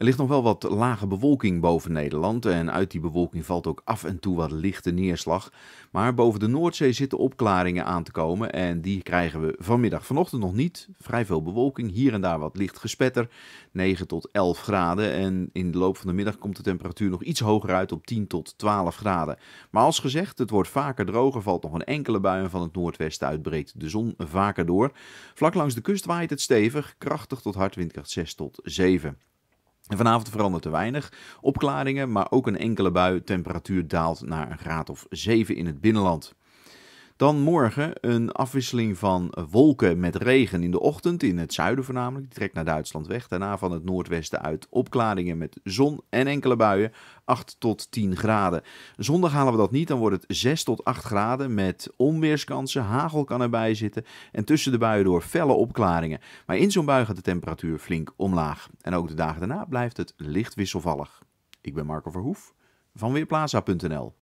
Er ligt nog wel wat lage bewolking boven Nederland en uit die bewolking valt ook af en toe wat lichte neerslag. Maar boven de Noordzee zitten opklaringen aan te komen en die krijgen we vanmiddag. Vanochtend nog niet, vrij veel bewolking, hier en daar wat licht gespetter, 9 tot 11 graden. En in de loop van de middag komt de temperatuur nog iets hoger uit op 10 tot 12 graden. Maar als gezegd, het wordt vaker droger, valt nog een enkele bui en van het noordwesten uitbreekt de zon vaker door. Vlak langs de kust waait het stevig, krachtig tot hard windkracht 6 tot 7. Vanavond verandert er weinig. Opklaringen, maar ook een enkele bui. Temperatuur daalt naar een graad of 7 in het binnenland. Dan morgen een afwisseling van wolken met regen in de ochtend, in het zuiden voornamelijk. Die trekt naar Duitsland weg. Daarna van het noordwesten uit opklaringen met zon en enkele buien. 8 tot 10 graden. Zondag halen we dat niet, dan wordt het 6 tot 8 graden met onweerskansen. Hagel kan erbij zitten en tussen de buien door felle opklaringen. Maar in zo'n bui gaat de temperatuur flink omlaag. En ook de dagen daarna blijft het licht wisselvallig. Ik ben Marco Verhoef van Weerplaza.nl.